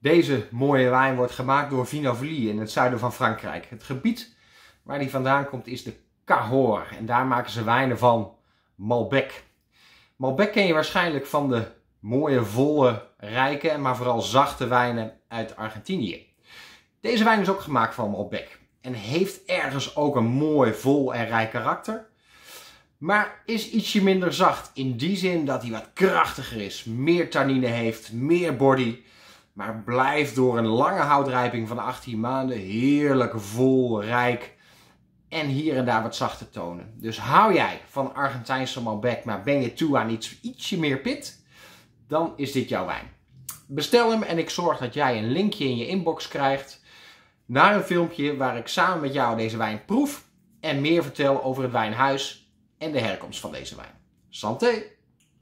Deze mooie wijn wordt gemaakt door Vinavly in het zuiden van Frankrijk. Het gebied waar die vandaan komt is de Cahors en daar maken ze wijnen van Malbec. Malbec ken je waarschijnlijk van de mooie, volle, rijke en maar vooral zachte wijnen uit Argentinië. Deze wijn is ook gemaakt van Malbec en heeft ergens ook een mooi, vol en rijk karakter. Maar is ietsje minder zacht in die zin dat hij wat krachtiger is, meer tannine heeft, meer body maar blijf door een lange houtrijping van 18 maanden heerlijk vol, rijk en hier en daar wat zachte tonen. Dus hou jij van Argentijnse Malbec, maar ben je toe aan iets, ietsje meer pit, dan is dit jouw wijn. Bestel hem en ik zorg dat jij een linkje in je inbox krijgt naar een filmpje waar ik samen met jou deze wijn proef en meer vertel over het wijnhuis en de herkomst van deze wijn. Santé!